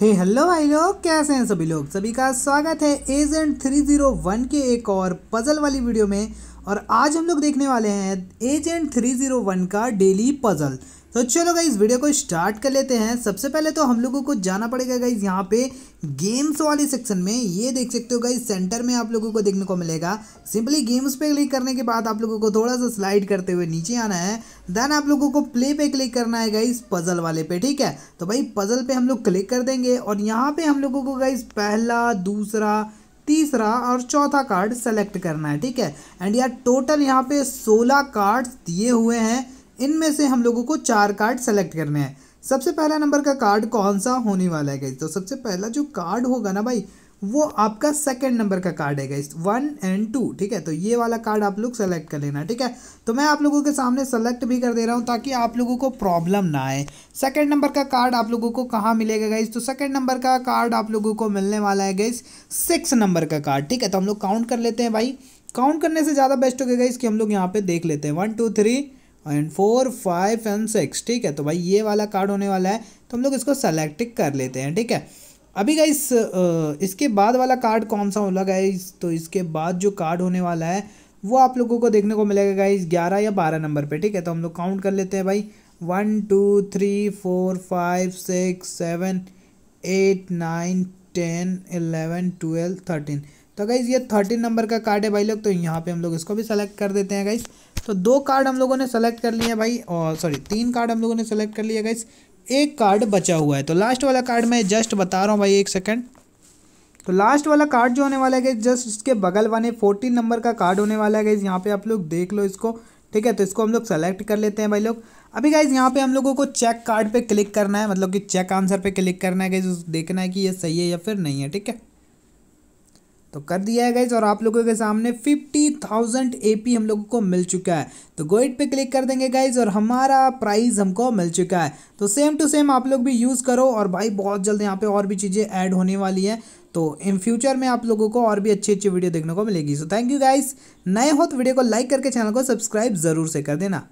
हे hello भाई लोग कैसे हैं सभी लोग सभी का स्वागत है एजेंट 301 के एक और पजल वाली वीडियो में और आज हम लोग देखने वाले हैं एजेंट 301 का डेली पजल तो चलो गाइज वीडियो को स्टार्ट कर लेते हैं सबसे पहले तो हम लोगों को जाना पड़ेगा गाइज यहाँ पे गेम्स वाले सेक्शन में ये देख सकते हो गाइज सेंटर में आप लोगों को देखने को मिलेगा सिंपली गेम्स पे क्लिक करने के बाद आप लोगों को थोड़ा सा स्लाइड करते हुए नीचे आना है देन आप लोगों को प्ले पे क्लिक करना है गाइज पजल वाले पे ठीक है तो भाई पजल पे हम लोग क्लिक कर देंगे और यहाँ पे हम लोगों को गाइज पहला दूसरा तीसरा और चौथा कार्ड सेलेक्ट करना है ठीक है एंड यार टोटल यहाँ पे सोलह कार्ड्स दिए हुए हैं इनमें से हम लोगों को चार कार्ड सेलेक्ट करने हैं सबसे पहला नंबर का कार्ड कौन सा होने वाला है गई तो सबसे पहला जो कार्ड होगा ना भाई वो आपका सेकेंड नंबर का कार्ड है इस वन एंड टू ठीक है तो ये वाला कार्ड आप लोग सेलेक्ट कर लेना ठीक है तो मैं आप लोगों के सामने सेलेक्ट भी कर दे रहा हूँ ताकि आप लोगों को प्रॉब्लम ना आए सेकेंड नंबर का कार्ड आप लोगों को कहाँ मिलेगा गाइस तो सेकेंड नंबर का कार्ड आप लोगों को मिलने वाला है गाइस सिक्स नंबर का कार्ड ठीक है तो हम लोग काउंट कर लेते हैं भाई काउंट करने से ज़्यादा बेस्ट हो गया इसके हम लोग यहाँ पे देख लेते हैं one two three and four five and six ठीक है तो भाई ये वाला कार्ड होने वाला है तो हम लोग इसको सेलेक्ट कर लेते हैं ठीक है अभी गाइस इसके बाद वाला कार्ड कौन सा होगा गाइस तो इसके बाद जो कार्ड होने वाला है वो आप लोगों को देखने को मिलेगा गाइज़ ग्यारह या बारह नंबर पे ठीक है तो हम लोग काउंट कर लेते हैं भाई one two three four five six seven eight nine ten eleven twelve thirteen तो गाइज़ ये थर्टीन नंबर का कार्ड है भाई लोग तो यहाँ पे हम लोग इसको भी सेलेक्ट कर देते हैं गाइज़ तो दो कार्ड हम लोगों ने सेलेक्ट कर लिए भाई और सॉरी तीन कार्ड हम लोगों ने सेलेक्ट कर लिया गाइज़ एक कार्ड बचा हुआ है तो लास्ट वाला कार्ड मैं जस्ट बता रहा हूँ भाई एक सेकेंड तो लास्ट वाला कार्ड जो होने वाला है जस्ट इसके बगल वाले फोर्टीन नंबर का कार्ड होने वाला है यहाँ पे आप लोग देख लो इसको ठीक है तो इसको हम लोग सेलेक्ट कर लेते हैं भाई लोग अभी गाइज यहाँ पे हम लोगों को चेक कार्ड पे क्लिक करना है मतलब कि चेक आंसर पे क्लिक करना है गाइज देखना है कि ये सही है या फिर नहीं है ठीक है तो कर दिया है गाइज और आप लोगों के सामने फिफ्टी थाउजेंड ए पी हम लोगों को मिल चुका है तो गोइड पे क्लिक कर देंगे गाइज और हमारा प्राइस हमको मिल चुका है तो सेम टू सेम आप लोग भी यूज़ करो और भाई बहुत जल्द यहाँ पे और भी चीज़ें ऐड होने वाली हैं तो इन फ्यूचर में आप लोगों को और भी अच्छी अच्छी वीडियो देखने को मिलेगी सो थैंक यू गाइज नए हो तो वीडियो को लाइक करके चैनल को सब्सक्राइब ज़रूर से कर देना